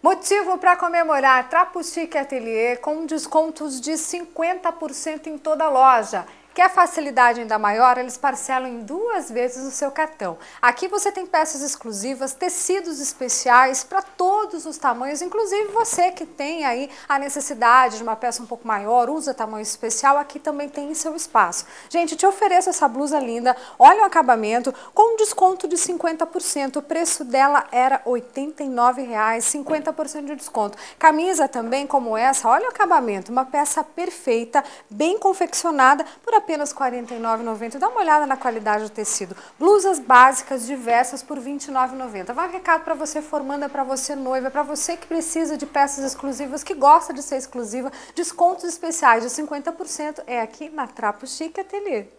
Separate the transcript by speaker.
Speaker 1: Motivo para comemorar Trapo Chique Atelier com descontos de 50% em toda a loja. Quer facilidade ainda maior? Eles parcelam em duas vezes o seu cartão. Aqui você tem peças exclusivas, tecidos especiais para todos os tamanhos, inclusive você que tem aí a necessidade de uma peça um pouco maior, usa tamanho especial, aqui também tem seu espaço. Gente, te ofereço essa blusa linda, olha o acabamento, com um desconto de 50%. O preço dela era R$ 89,00, 50% de desconto. Camisa também como essa, olha o acabamento, uma peça perfeita, bem confeccionada, por apenas apenas R$ 49,90. Dá uma olhada na qualidade do tecido. Blusas básicas diversas por R$ 29,90. Vai um recado para você formanda, para você noiva, para você que precisa de peças exclusivas, que gosta de ser exclusiva. Descontos especiais de 50% é aqui na Trapo Chique Ateliê.